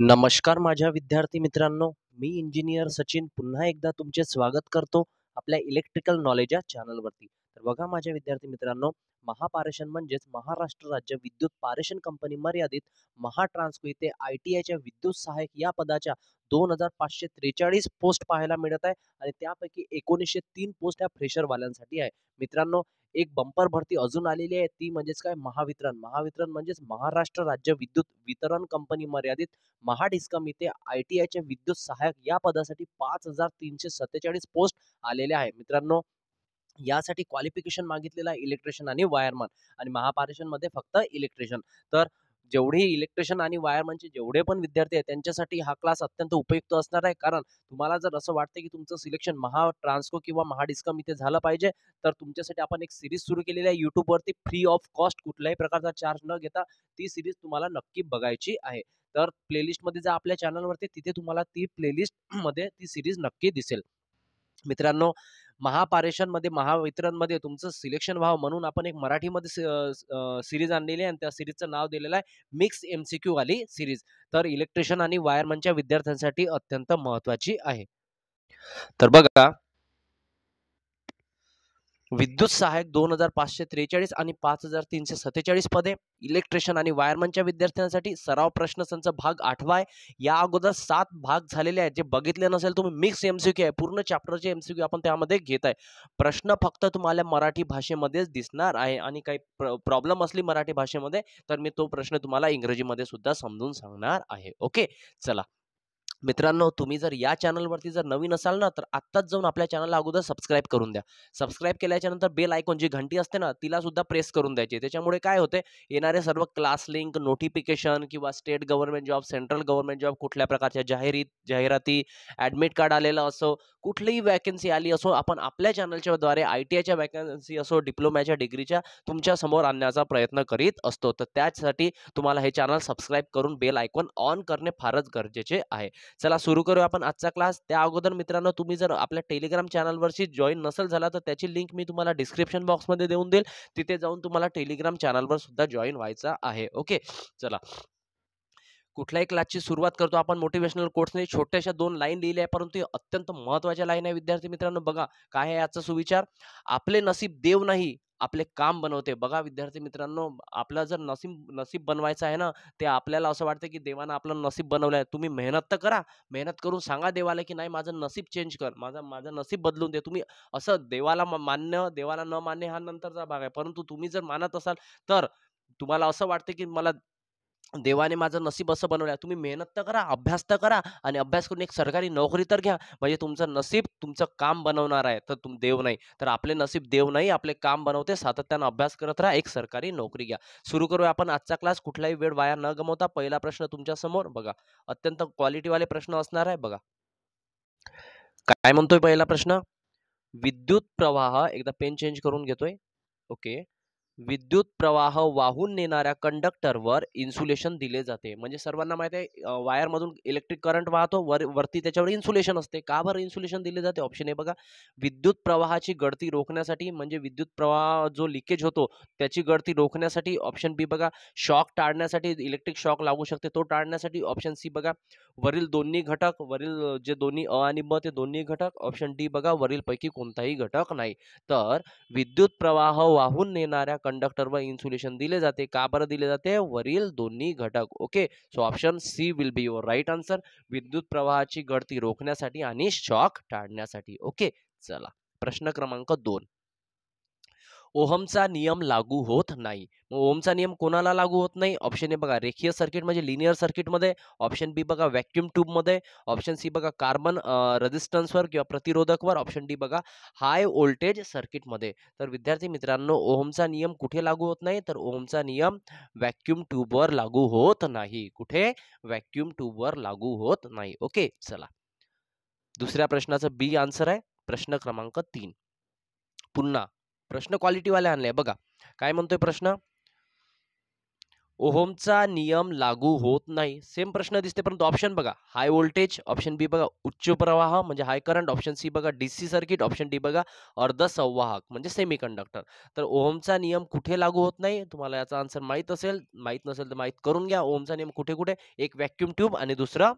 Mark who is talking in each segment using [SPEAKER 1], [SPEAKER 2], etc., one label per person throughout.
[SPEAKER 1] नमस्कार माझ्या विद्यार्थी मित्रांनो मी इंजिनियर सचिन पुन्हा एकदा तुमचे स्वागत करतो आपल्या इलेक्ट्रिकल नॉलेज या वरती तर बघा माझ्या विद्यार्थी मित्रांनो महापारेषण म्हणजेच महाराष्ट्र राज्य विद्युत पारेषण कंपनी मर्यादित महाट्रान्सको इथे आय टी आयच्या विद्युत सहायक या पदाच्या दोन हजार पाचशे त्रेचाळीस पोस्ट पाहायला मिळत आहे आणि त्यापैकी एकोणीसशे तीन पोस्ट ह्या फ्रेशरवाल्यांसाठी आहे मित्रांनो एक बंपर भरती अजून आलेली आहे ती म्हणजेच काय महावितरण महावितरण म्हणजेच महाराष्ट्र राज्य विद्युत वितरण कंपनी मर्यादित महाडिस्कम इथे आय टी आयच्या विद्युत सहाय्यक या पदासाठी पाच हजार तीनशे सत्तेचाळीस पोस्ट आलेल्या आहे मित्रांनो यासाठी क्वालिफिकेशन मागितलेलं आहे इलेक्ट्रिशियन आणि वायरमन आणि महापारेशनमध्ये फक्त इलेक्ट्रिशियन तर जेवढे इलेक्ट्रिशियन आणि वायरमनचे जेवढे पण विद्यार्थी आहेत त्यांच्यासाठी हा क्लास अत्यंत उपयुक्त असणार आहे कारण तुम्हाला जर असं वाटतं की तुमचं सिलेक्शन महा ट्रान्सको किंवा महाडिस्कम इथे झालं पाहिजे तर तुमच्यासाठी आपण एक सिरीज सुरू केलेली आहे यूट्यूबवरती फ्री ऑफ कॉस्ट कुठल्याही प्रकारचा चार्ज न घेता ती सिरीज तुम्हाला नक्की बघायची आहे तर प्लेलिस्टमध्ये जा आपल्या चॅनलवरती तिथे तुम्हाला ती प्लेलिस्टमध्ये ती सिरीज नक्की दिसेल मित्रांनो महापारेषणमध्ये महावितरणमध्ये तुमचं सिलेक्शन व्हावं म्हणून आपण एक मराठीमध्ये सिरीज आणलेली आहे आणि त्या सिरीजचं नाव दिलेलं आहे मिक्स एमसीक्यू वाली सिरीज तर इलेक्ट्रिशियन आणि वायरमनच्या विद्यार्थ्यांसाठी अत्यंत महत्वाची आहे तर बघा विद्युत सहायक दोन हजार पाचशे त्रेचाळीस आणि पाच हजार तीनशे सत्तेचाळीस पदे इलेक्ट्रिशियन आणि वायरमनच्या विद्यार्थ्यांसाठी सराव प्रश्न प्रश्नसंच भाग आठवा आहे या अगोदर सात भाग झालेले आहेत जे बघितले नसेल तुम्ही मिक्स एमसीक्यू आहे पूर्ण चॅप्टरचे एमसीक्यू आपण त्यामध्ये घेत आहे प्रश्न फक्त तुम्हाला मराठी भाषेमध्येच दिसणार आहे आणि काही प्रॉब्लेम असली मराठी भाषेमध्ये तर मी तो प्रश्न तुम्हाला इंग्रजीमध्ये सुद्धा समजून सांगणार आहे ओके चला मित्रांनो तुम्ही जर या चॅनलवरती जर नवीन असाल ना तर आत्ताच जाऊन आपल्या चॅनलला अगोदर सबस्क्राईब करून द्या सबस्क्राईब केल्याच्यानंतर बेल आयकॉन जी घंटी असते ना तिला सुद्धा प्रेस करून द्यायची त्याच्यामुळे काय होते येणारे सर्व क्लास लिंक नोटिफिकेशन किंवा state government job central government job कुठल्या प्रकारच्या जाहिरीत जाहिराती ॲडमिट कार्ड आलेलं असो कुठलीही वॅकन्सी आली असो आपण आपल्या चॅनलच्या द्वारे आय टी आयच्या वॅकन्सी असो डिप्लोमाच्या डिग्रीच्या तुमच्या समोर आणण्याचा प्रयत्न करीत असतो तर त्यासाठी तुम्हाला हे चॅनल सबस्क्राईब करून बेल आयकॉन ऑन करणे फारच गरजेचे आहे चला सुरू करू आपण आजचा क्लास त्या अगोदर मित्रांनो तुम्ही जर आपल्या टेलिग्राम चॅनलवरशी जॉईन नसेल झाला तर त्याची लिंक मी तुम्हाला डिस्क्रिप्शन बॉक्समध्ये देऊन देईल तिथे जाऊन तुम्हाला टेलिग्राम चॅनलवर सुद्धा जॉईन व्हायचा आहे ओके चला कुठल्याही क्लासची सुरुवात करतो आपण मोटिवेशनल कोर्सने छोट्याशा दोन लाईन लिहिल्या आहे परंतु अत्यंत महत्त्वाच्या लाईन आहे विद्यार्थी मित्रांनो बघा काय आहे याचा सुविचार आपले नसीब देव नाही आपले काम बनवते बघा विद्यार्थी मित्रांनो आपलं जर नसीब नसीब बनवायचं आहे ना ते आपल्याला असं वाटतं की देवानं आपलं नसीब बनवलं आहे तुम्ही मेहनत तर करा मेहनत करून सांगा देवाला की नाही माझं नसीब चेंज कर माझा माझं नसीब बदलून दे तुम्ही असं देवाला मान्य देवाला न मान्य हा नंतरचा भाग आहे परंतु तुम्ही जर मानत असाल तर तुम्हाला असं वाटतं की मला देवाने माझं नसीब असं बनवलं आहे तुम्ही मेहनत तर करा अभ्यास तर करा आणि अभ्यास करून एक सरकारी नोकरी तर घ्या म्हणजे तुमचं नसीब तुमचं काम बनवणार आहे तर तुम देव नाही तर आपले नसीब देव नाही आपले काम बनवते सातत्यानं अभ्यास करत राहा एक सरकारी नोकरी घ्या सुरू करूया आपण आजचा क्लास कुठलाही वेळ वाया न गमवता पहिला प्रश्न तुमच्या समोर बघा अत्यंत क्वालिटीवाले प्रश्न असणार आहे बघा काय म्हणतोय पहिला प्रश्न विद्युत प्रवाह एकदा पेन चेंज करून घेतोय ओके विद्युत प्रवाह वाहून नेणाऱ्या कंडक्टरवर इन्सुलेशन दिले जाते म्हणजे सर्वांना माहिती आहे वायरमधून इलेक्ट्रिक करंट वाहतो वर वरती त्याच्यावर इन्सुलेशन असते का बरं इन्सुलेशन दिले जाते ऑप्शन हे बघा विद्युत प्रवाहाची गळती रोखण्यासाठी म्हणजे विद्युत प्रवाह जो लिकेज होतो त्याची गळती रोखण्यासाठी ऑप्शन बी बघा शॉक टाळण्यासाठी इलेक्ट्रिक शॉक लागू शकते तो टाळण्यासाठी ऑप्शन सी बघा वरील दोन्ही घटक वरील जे दोन्ही अ आणि ब ते दोन्ही घटक ऑप्शन डी बघा वरीलपैकी कोणताही घटक नाही तर विद्युत प्रवाह वाहून नेणाऱ्या कंड़क्टर कंडक्टरवर इन्सुलेशन दिले जाते का बरं दिले जाते वरील दोन्ही घटक okay so option C will be your right answer विद्युत प्रवाहाची गळती रोखण्यासाठी आणि शॉक टाळण्यासाठी ओके चला प्रश्न क्रमांक दोन ओहमचा नियम लागू होत नाही मग ओहमचा नियम कोणाला लागू होत नाही ऑप्शन ए बघा रेखीय सर्किट म्हणजे लिनियर सर्किटमध्ये ऑप्शन बी बघा व्हॅक्युम ट्यूबमध्ये ऑप्शन सी बघा कार्बन रेजिस्टन्सवर किंवा प्रतिरोधकवर ऑप्शन डी बघा हाय व्होल्टेज सर्किटमध्ये तर विद्यार्थी मित्रांनो ओहमचा नियम कुठे लागू होत नाही तर ओहमचा नियम व्हॅक्युम ट्यूबवर लागू होत नाही कुठे व्हॅक्युम ट्यूबवर लागू होत नाही ओके चला दुसऱ्या प्रश्नाचं बी आन्सर आहे प्रश्न क्रमांक तीन पुन्हा प्रश्न क्वालिटीवाले आणले बघा काय म्हणतोय प्रश्न ओहोमचा नियम लागू होत नाही सेम प्रश्न दिसते परंतु ऑप्शन बघा हाय व्होल्टेज ऑप्शन बी बघा उच्च प्रवाह म्हणजे हाय करंट ऑप्शन सी बघा D C circuit option D बघा अर्धसंवाहक म्हणजे सेमी कंडक्टर तर ओहमचा नियम कुठे लागू होत नाही तुम्हाला याचा आन्सर माहीत असेल माहीत नसेल तर माहीत करून घ्या ओहमचा नियम कुठे कुठे एक व्हॅक्युम ट्यूब आणि दुसरा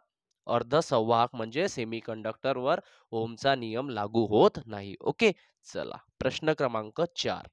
[SPEAKER 1] अर्धसंवाहक म्हणजे सेमीकंडक्टरवर ओमचा नियम लागू होत नाही ओके चला प्रश्न क्रमांक चार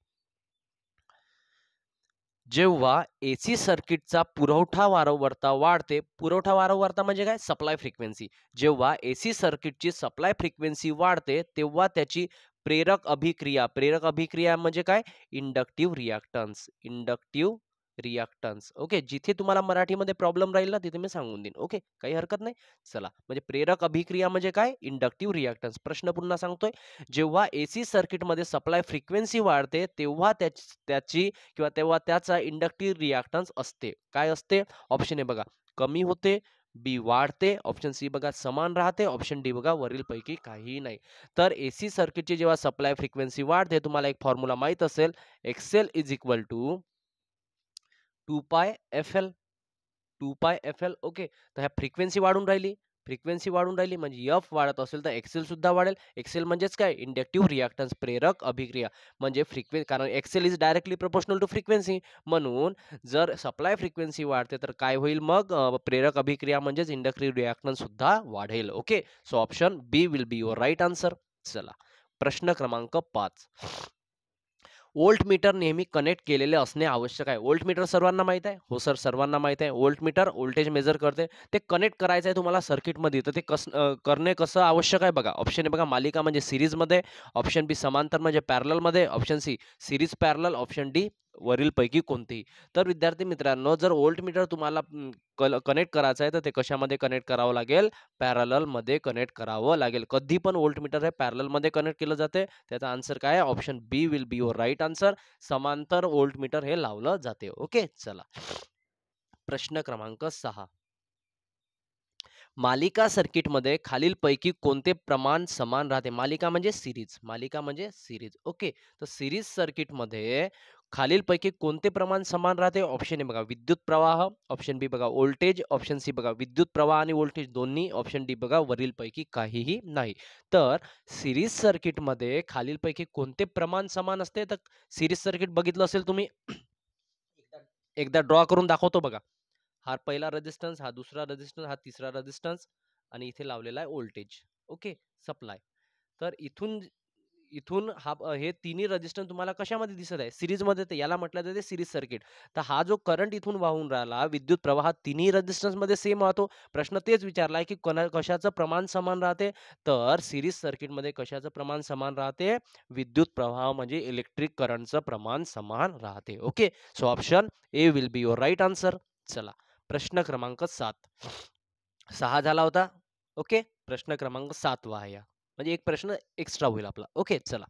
[SPEAKER 1] जेव्हा एसी सर्किटचा पुरवठा वारंवारता वाढते पुरवठा वारंवारता म्हणजे काय सप्लाय फ्रिक्वेन्सी जेव्हा एसी सर्किटची सप्लाय फ्रिक्वेन्सी वाढते तेव्हा त्याची प्रेरक अभिक्रिया प्रेरक अभिक्रिया म्हणजे काय inductive reactance inductive reactance okay जिथे तुम्हाला मराठीमध्ये प्रॉब्लेम राहील ना तिथे मी सांगून देईन ओके काही हरकत नाही चला म्हणजे प्रेरक अभिक्रिया म्हणजे काय इंडक्टिव्ह रिॲक्टन्स प्रश्न पुन्हा सांगतोय जेव्हा एसी सर्किटमध्ये सप्लाय फ्रिक्वेन्सी वाढते तेव्हा त्याची किंवा तेव्हा त्याचा इंडक्टिव्ह रिॲक्टन्स असते काय असते ऑप्शन ए बघा कमी होते बी वाढते ऑप्शन सी बघा समान राहते ऑप्शन डी बघा वरीलपैकी काही नाही तर एसी सर्किटची जेव्हा सप्लाय फ्रिक्वेन्सी वाढते तुम्हाला एक फॉर्म्युला माहीत असेल XL is equal to two pi F L two pi F L okay तर ह्या फ्रिक्वेन्सी वाढून राहिली फ्रिक्वेन्सी वाढून राहिली म्हणजे यफ वाढत असेल तर एक्सेल सुद्धा वाढेल एक्सेल म्हणजेच काय इंडक्टिव्ह रिॲक्टन्स प्रेरक अभिक्रिया म्हणजे फ्रिक्वेन्स कारण XL is directly proportional to frequency म्हणून जर सप्लाय फ्रिक्वेन्सी वाढते तर काय होईल मग प्रेरक अभिक्रिया म्हणजेच इंडक्टिव्ह रिॲक्टन्स सुद्धा वाढेल okay so option B will be your right answer चला प्रश्न क्रमांक पाच वोल्ट मीटर नेहमी कनेक्ट केलेले असणे आवश्यक आहे वोल्ट मीटर सर्वांना माहीत आहे हो सर सर्वांना माहीत आहे वोल्ट मीटर वोल्टेज मेजर करते ते कनेक्ट करायचं आहे तुम्हाला सर्किटमध्ये तर ते कस करणे कसं आवश्यक आहे बघा ऑप्शन बघा मालिका म्हणजे सिरीजमध्ये ऑप्शन बी समांतर म्हणजे पॅरलमध्ये option C series parallel option D वरीलपैकी कोणतेही तर विद्यार्थी मित्रांनो जर ओल्ट मीटर तुम्हाला कनेक्ट करायचं आहे तर ते कशामध्ये कनेक्ट करावं लागेल मध्ये कनेक्ट करावं लागेल कधी पण ओल्ट मीटर हे पॅरलमध्ये कनेक्ट केलं जाते त्याचा आन्सर काय option B will be your right answer समांतर ओल्ट मीटर हे लावलं जाते ओके चला प्रश्न क्रमांक सहा मालिका सर्किटमध्ये खालीलपैकी कोणते प्रमाण समान राहते मालिका म्हणजे सिरीज मालिका म्हणजे सिरीज ओके तर सिरीज सर्किटमध्ये खालीलपैकी कोणते प्रमाण समान राहते ऑप्शन ए बघा विद्युत प्रवाह ऑप्शन बी बघा व्होल्टेज ऑप्शन सी बघा विद्युत प्रवाह आणि व्होल्टेज दोन्ही ऑप्शन डी बघा वरीलपैकी काहीही नाही तर सिरीज सर्किटमध्ये खालीलपैकी कोणते प्रमाण समान असते तर सिरीज सर्किट बघितलं असेल तुम्ही एकदा ड्रॉ करून दाखवतो बघा हा पहिला रजिस्टन्स हा दुसरा रजिस्टन्स हा तिसरा रजिस्टन्स आणि इथे लावलेला आहे व्होल्टेज ओके सप्लाय तर इथून इथून हा हे तिन्ही रजिस्टन्स तुम्हाला कशामध्ये दिसत आहे सिरीजमध्ये तर याला म्हटलं जाते सिरीज सर्किट तर हा जो करंट इथून वाहून राहिला विद्युत प्रवाह तिन्ही रजिस्टन्समध्ये सेम राहतो प्रश्न तेच विचारला की कोणा कशाचं प्रमाण समान राहते तर सिरीज सर्किटमध्ये कशाचं प्रमाण समान राहते विद्युत प्रवाह म्हणजे इलेक्ट्रिक करंटचं प्रमाण समान राहते okay so option A will be your right answer चला प्रश्न क्रमांक सात सहा झाला होता ओके प्रश्न क्रमांक सात आहे म्हणजे एक प्रश्न एक्स्ट्रा होईल आपला ओके चला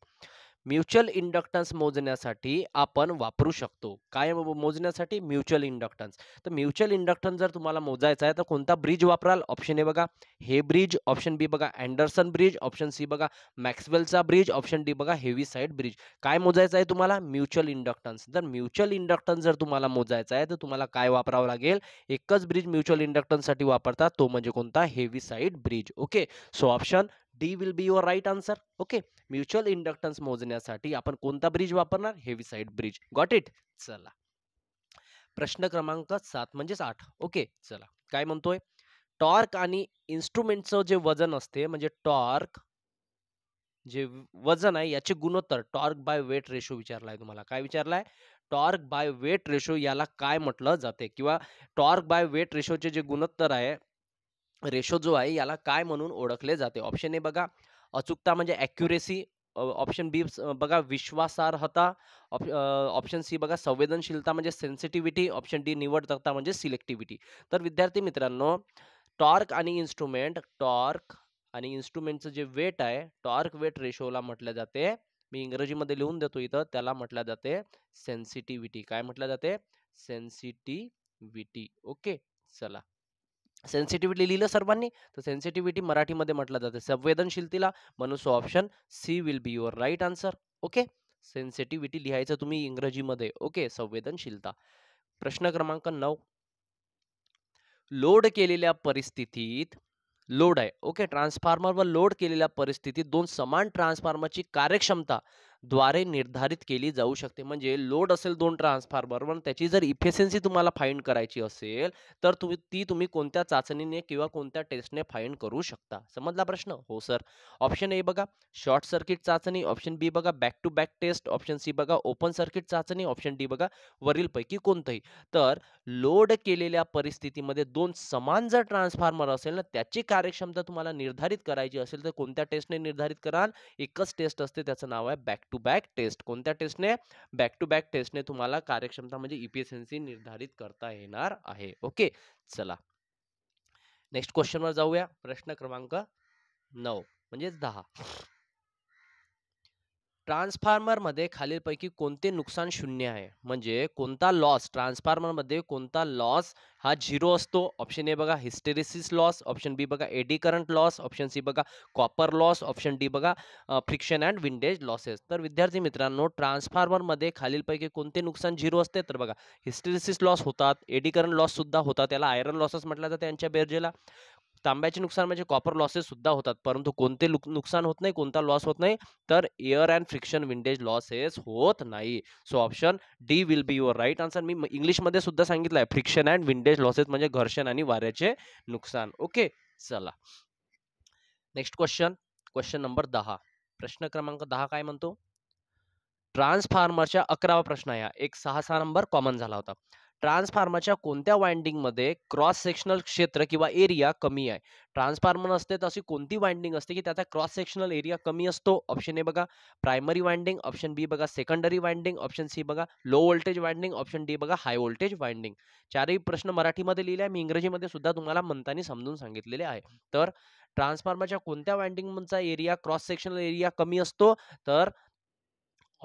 [SPEAKER 1] म्युच्युअल इंडक्टन्स मोजण्यासाठी आपण वापरू शकतो काय मोजण्यासाठी म्युच्युअल इंडक्टन्स तर म्युच्युअल इंडक्टन्स जर तुम्हाला मोजायचा आहे तर कोणता ब्रिज वापराल ऑप्शन ए बघा हे ब्रिज ऑप्शन बी बघा अँडरसन ब्रिज ऑप्शन सी बघा मॅक्सवेलचा ब्रिज ऑप्शन डी बघा हेवी साईड ब्रिज काय मोजायचं आहे तुम्हाला म्युच्युअल इंडक्टन्स तर म्युच्युअल इंडक्टन्स जर तुम्हाला मोजायचा आहे तर तुम्हाला काय वापरावं लागेल एकच ब्रिज म्युच्युअल इंडक्टन्ससाठी वापरतात तो म्हणजे कोणता Heaviside bridge okay so option D will be your right answer okay mutual inductance मोजण्यासाठी आपण कोणता ब्रिज वापरणार Heaviside bridge got it चला प्रश्न क्रमांक सात म्हणजेच आठ ओके चला काय म्हणतोय टॉर्क आणि इन्स्ट्रुमेंटचं जे वजन असते म्हणजे टॉर्क जे वजन आहे याचे गुणोत्तर टॉर्क बाय वेट रेशो विचारलाय तुम्हाला काय विचारलाय टॉर्क बाय वेट रेशो याला काय म्हटलं जाते किंवा टॉर्क बाय वेट रेशोचे जे गुणोत्तर आहे रेशो जो आहे याला काय म्हणून ओळखले जाते ऑप्शन ए बघा अचूकता म्हणजे ॲक्युरेसी ऑप्शन बी बघा विश्वासार्हता ऑप्शन सी बघा संवेदनशीलता म्हणजे सेन्सिटिव्हिटी ऑप्शन डी निवडता म्हणजे सिलेक्टिव्हिटी तर विद्यार्थी मित्रांनो टॉर्क आणि इन्स्ट्रुमेंट टॉर्क आणि इन्स्ट्रुमेंटचं जे वेट आहे टॉर्क वेट रेशोला म्हटलं जाते मी इंग्रजीमध्ये लिहून देतो इथं त्याला म्हटलं जाते सेन्सिटिव्हिटी काय म्हटलं जाते सेन्सिटिव्हिटी ओके चला सेन्सिटिव्हिटी लिहिलं सर्वांनी तर सेन्सिटिव्हिटी मराठीमध्ये म्हटलं जाते संवेदनशीलतेला म्हणून so option C will be your right answer okay sensitivity लिहायचं तुम्ही इंग्रजीमध्ये ओके संवेदनशीलता प्रश्न क्रमांक नऊ लोड केलेल्या परिस्थितीत लोड आहे ओके ट्रान्सफॉर्मरवर लोड केलेल्या परिस्थितीत दोन समान ट्रान्सफॉर्मरची कार्यक्षमता द्वारे निर्धारित केली जाऊ शकते म्हणजे लोड असेल दोन ट्रान्सफॉर्मर पण त्याची जर इफिशियन्सी तुम्हाला फाईंड करायची असेल तर तुम्ही ती तुम्ही कोणत्या चाचणीने किंवा कोणत्या टेस्टने फाईंड करू शकता समजला प्रश्न हो सर ऑप्शन ए बघा शॉर्ट सर्किट चाचणी ऑप्शन बी बघा back to back test option C बघा ओपन सर्किट चाचणी ऑप्शन डी बघा वरीलपैकी कोणतंही तर लोड केलेल्या परिस्थितीमध्ये दोन समान जर ट्रान्सफॉर्मर असेल ना त्याची कार्यक्षमता तुम्हाला निर्धारित करायची असेल तर कोणत्या टेस्टने निर्धारित कराल एकच टेस्ट असते त्याचं नाव आहे बॅक टू बॅक टेस्ट कोणत्या टेस्टने बॅक टू बॅक टेस्टने तुम्हाला कार्यक्षमता म्हणजे ईपीएसएनसी e निर्धारित करता येणार आहे ओके चला नेक्स्ट क्वेश्चनवर जाऊया प्रश्न क्रमांक नऊ म्हणजे दहा ट्रान्सफार्मरमध्ये खालीलपैकी कोणते नुकसान शून्य आहे म्हणजे कोणता लॉस ट्रान्सफार्मरमध्ये कोणता लॉस हा झिरो असतो ऑप्शन ए बघा हिस्टेरिसिस लॉस ऑप्शन बी बघा eddy current loss option C बघा कॉपर लॉस ऑप्शन डी बघा फ्रिक्शन अँड विंडेज लॉसेस तर विद्यार्थी मित्रांनो ट्रान्सफार्मरमध्ये खालीलपैकी कोणते नुकसान झिरो असते तर बघा हिस्टेरिसिस लॉस होतात एडी करंट लॉससुद्धा होतात त्याला आयरन लॉसेस म्हटलं जातं त्यांच्या बेरजेला तांब्याचे नुकसान म्हणजे कॉपर लॉसेस सुद्धा होतात परंतु कोणते नुकसान होत नाही कोणता लॉस होत नाही तर air and friction windage losses होत नाही so option D will be your right answer मी इंग्लिशमध्ये सुद्धा सांगितलं आहे फ्रिक्शन अँड विंडेज लॉसेस म्हणजे घर्षण आणि वाऱ्याचे नुकसान ओके चला नेक्स्ट क्वेश्चन क्वेश्चन नंबर दहा प्रश्न क्रमांक दहा काय म्हणतो ट्रान्सफॉर्मरच्या अकरावा प्रश्न आहे एक सहा सहा नंबर कॉमन झाला होता ट्रान्सफार्मरच्या कोणत्या वाइंडिंगमध्ये क्रॉस सेक्शनल क्षेत्र किंवा एरिया कमी आहे ट्रान्सफॉर्मर असते तर अशी कोणती वाइंडिंग असते की त्याचा क्रॉस सेक्शनल एरिया कमी असतो ऑप्शन ए बघा प्रायमरी वाइंडिंग ऑप्शन बी बघा सेकंडरी वाइंडिंग ऑप्शन सी बघा low voltage winding option D बघा हाय वोल्टेज वाइंडिंग चारही प्रश्न मराठीमध्ये लिहिले आहे मी इंग्रजीमध्ये सुद्धा तुम्हाला म्हणतानी समजून सांगितलेले आहे तर ट्रान्सफॉर्मरच्या कोणत्या वाइंडिंगचा एरिया क्रॉस सेक्शनल एरिया कमी असतो तर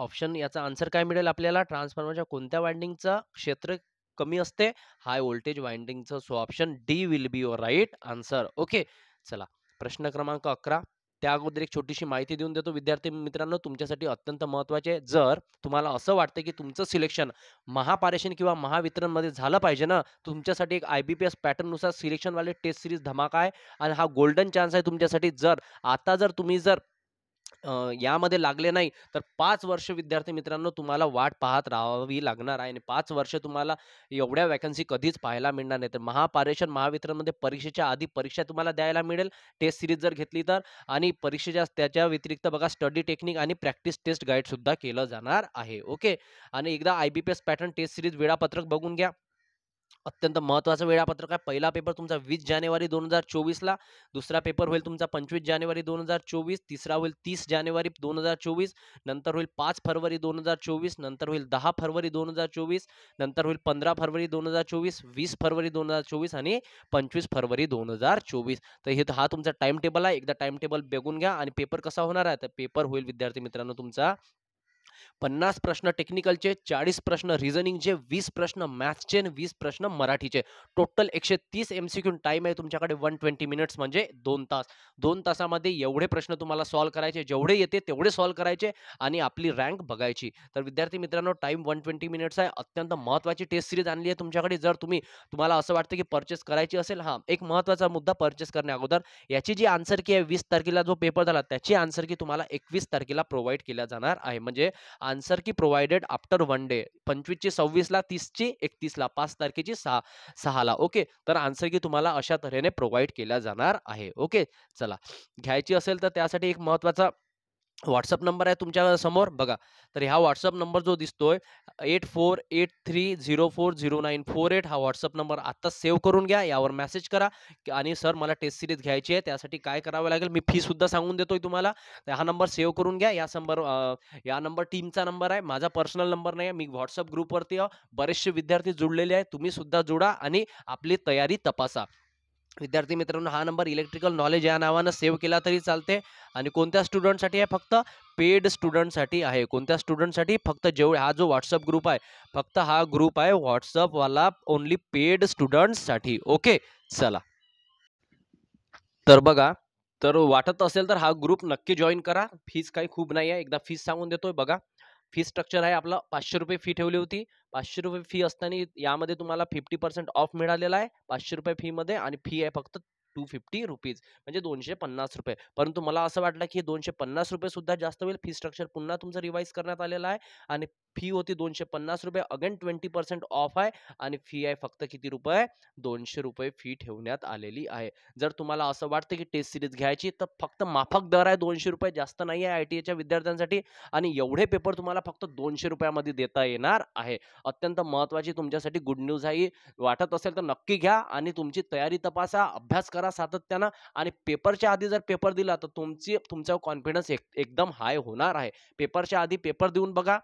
[SPEAKER 1] ऑप्शन याचा आन्सर काय मिळेल आपल्याला ट्रान्सफॉर्मरच्या कोणत्या वाइंडिंगचा क्षेत्र कमी असते हाय व्होल्टेज वाइंडिंगचं so option D will be your right answer okay चला प्रश्न क्रमांक अकरा त्या अगोदर एक छोटीशी माहिती देऊन देतो विद्यार्थी मित्रांनो तुमच्यासाठी अत्यंत महत्वाचे आहे जर तुम्हाला असं वाटतं की तुमचं सिलेक्शन महापारेषण किंवा महावितरणमध्ये झालं पाहिजे ना तुमच्यासाठी एक आय बी पी एस पॅटर्ननुसार सिलेक्शनवाले टेस्ट सिरीज धमाका आहे आणि हा गोल्डन चान्स आहे तुमच्यासाठी जर आता जर तुम्ही जर यामध्ये लागले नाही तर पाच वर्ष विद्यार्थी मित्रांनो तुम्हाला वाट पाहत राहावी लागणार आहे आणि पाच वर्ष तुम्हाला एवढ्या वॅकन्सी कधीच पाहायला मिळणार नाही तर महापारेषण महावितरणमध्ये परीक्षेच्या आधी परीक्षा तुम्हाला द्यायला मिळेल टेस्ट सिरीज जर घेतली तर आणि परीक्षेच्या त्याच्या व्यतिरिक्त बघा स्टडी टेक्निक आणि प्रॅक्टिस टेस्ट गाईड सुद्धा केलं जाणार आहे ओके आणि एकदा आय पॅटर्न टेस्ट सिरीज वेळापत्रक बघून घ्या अत्यंत महत्त्वाचं वेळापत्रक आहे पहिला पेपर तुमचा वीस जानेवारी दोन हजार चोवीसला दुसरा पेपर होईल तुमचा पंचवीस जानेवारी दोन हजार चोवीस तिसरा होईल तीस जानेवारी दोन हजार चोवीस नंतर होईल पाच फरवरी दोन हजार चोवीस नंतर होईल दहा फरवरी दोन हजार चोवीस नंतर होईल पंधरा फरवरी दोन हजार चोवीस वीस फरवरी दोन हजार चोवीस आणि पंचवीस फरवरी दोन हजार चोवीस तर हे हा तुमचा टाइम टेबल आहे एकदा टाइम टेबल बघून घ्या आणि पेपर कसा होणार आहे तर पेपर होईल विद्यार्थी मित्रांनो तुमचा पन्नास प्रश्न टेक्निकलचे चाळीस प्रश्न रिझनिंगचे वीस प्रश्न मॅथ्सचे आणि वीस प्रश्न मराठीचे टोटल एकशे तीस एम सी टाईम आहे तुमच्याकडे वन ट्वेंटी मिनिट्स म्हणजे दोन तास दोन तासामध्ये एवढे प्रश्न तुम्हाला सॉल्व्ह करायचे जेवढे येते तेवढे सॉल्व्ह करायचे आणि आपली रँक बघायची तर विद्यार्थी मित्रांनो टाईम वन ट्वेंटी मिनिट्स आहे अत्यंत महत्त्वाची टेस्ट सिरीज आणली आहे तुमच्याकडे जर तुम्ही तुम्हाला असं वाटतं की परचेस करायची असेल हा एक महत्त्वाचा मुद्दा परचेस करण्या अगोदर याची जी आन्सर की आहे वीस तारखेला जो पेपर झाला त्याची आन्सर की तुम्हाला एकवीस तारखेला प्रोव्हाइड केल्या जाणार आहे म्हणजे आन्सर की प्रोवाइडेड आफ्टर वन डे ला पंचवीसची सव्वीसला तीसची ला पाच तारखेची सहा सहाला ओके तर आन्सर की तुम्हाला अशा तऱ्हेने प्रोव्हाइड केल्या जाणार आहे ओके चला घ्यायची असेल तर त्यासाठी एक महत्वाचा व्हॉट्सअप नंबर आहे तुमच्या समोर बघा तर हा व्हॉट्सअप नंबर जो दिसतोय eight four eight three zero four zero nine four eight हा व्हॉट्सअप नंबर आत्ता सेव्ह करून घ्या यावर मेसेज करा आणि सर मला टेस्ट सिरीज घ्यायची आहे त्यासाठी काय करावं लागेल मी फीसुद्धा सांगून देतोय तुम्हाला तर हा नंबर सेव्ह करून घ्या या नंबर या नंबर टीमचा नंबर आहे माझा पर्सनल नंबर नाही आहे मी व्हॉट्सअप ग्रुपवरती बरेचसे विद्यार्थी जुडलेले आहे तुम्हीसुद्धा जुडा आणि आपली तयारी तपासा विद्यार्थी मित्रांनो हा नंबर इलेक्ट्रिकल नॉलेज या नावानं सेव्ह केला तरी चालते आणि कोणत्या स्टुडंटसाठी आहे फक्त पेड स्टुडंटसाठी आहे कोणत्या स्टुडंटसाठी फक्त जेवढे हा जो व्हॉट्सअप ग्रुप आहे फक्त हा ग्रुप आहे वाला ओनली पेड स्टुडंट्ससाठी ओके चला तर बघा तर वाटत असेल तर हा ग्रुप नक्की जॉईन करा फीस काही खूप नाही आहे एकदा फीस सांगून देतोय बघा फी स्ट्रक्चर आहे आपलं पाचशे रुपये फी ठेवली होती पाचशे रुपये फी असताना यामध्ये तुम्हाला फिफ्टी पर्सेंट ऑफ मिळालेला आहे पाचशे रुपये फीमध्ये आणि फी आहे फक्त टू फिफ्टी रुपीज म्हणजे दोनशे पन्नास रुपये परंतु मला असं वाटलं की दोनशे पन्नास रुपये सुद्धा जास्त होईल फी स्ट्रक्चर पुन्हा तुमचं रिवाईज करण्यात आलेलं आहे आणि फी होती दोनशे पन्नास रुपये अगेन ट्वेंटी पर्सेंट ऑफ आहे आणि फी आहे फक्त किती रुपये दोनशे रुपये फी ठेवण्यात आलेली आहे जर तुम्हाला असं वाटतं की टेस्ट सिरीज घ्यायची तर फक्त माफक दर आहे दोनशे रुपये जास्त नाही आहे आय टी एच्या e विद्यार्थ्यांसाठी आणि एवढे पेपर तुम्हाला फक्त दोनशे रुपयामध्ये देता येणार आहे अत्यंत महत्त्वाची तुमच्यासाठी गुड न्यूज आहे वाटत असेल तर नक्की घ्या आणि तुमची तयारी तपासा अभ्यास करा करा सातत्यानं आणि पेपरच्या आधी जर पेपर दिला तर तुमची तुमचा कॉन्फिडन्स एकदम हाय होणार आहे पेपरच्या आधी पेपर देऊन बघा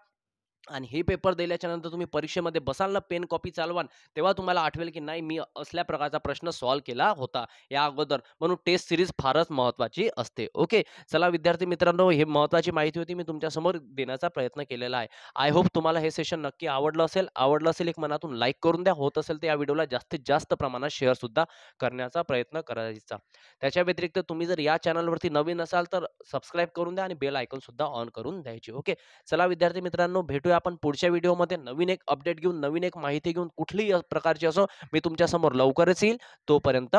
[SPEAKER 1] आणि हे पेपर दिल्याच्यानंतर तुम्ही परीक्षेमध्ये बसाल ना पेन कॉपी चालवाल तेव्हा तुम्हाला आठवेल की नाही मी असल्या प्रकारचा प्रश्न सॉल्व्ह केला होता या अगोदर म्हणून टेस्ट सिरीज फारच महत्त्वाची असते ओके चला विद्यार्थी मित्रांनो हे महत्त्वाची माहिती होती मी तुमच्यासमोर देण्याचा प्रयत्न केलेला आहे आय होप तुम्हाला हे सेशन नक्की आवडलं असेल आवडलं असेल एक मनातून लाईक करून द्या होत असेल तर या व्हिडिओला जास्तीत जास्त प्रमाणात शेअरसुद्धा करण्याचा प्रयत्न करायचा त्याच्या व्यतिरिक्त तुम्ही जर या चॅनलवरती नवीन असाल तर सबस्क्राईब करून द्या आणि बेल सुद्धा ऑन करून द्यायची ओके चला विद्यार्थी मित्रांनो भेटूया भेटूया आपण पुढच्या व्हिडिओमध्ये नवीन एक अपडेट घेऊन नवीन एक माहिती घेऊन कुठलीही प्रकारची असो मी तुमच्यासमोर लवकरच येईल तोपर्यंत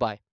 [SPEAKER 1] बाय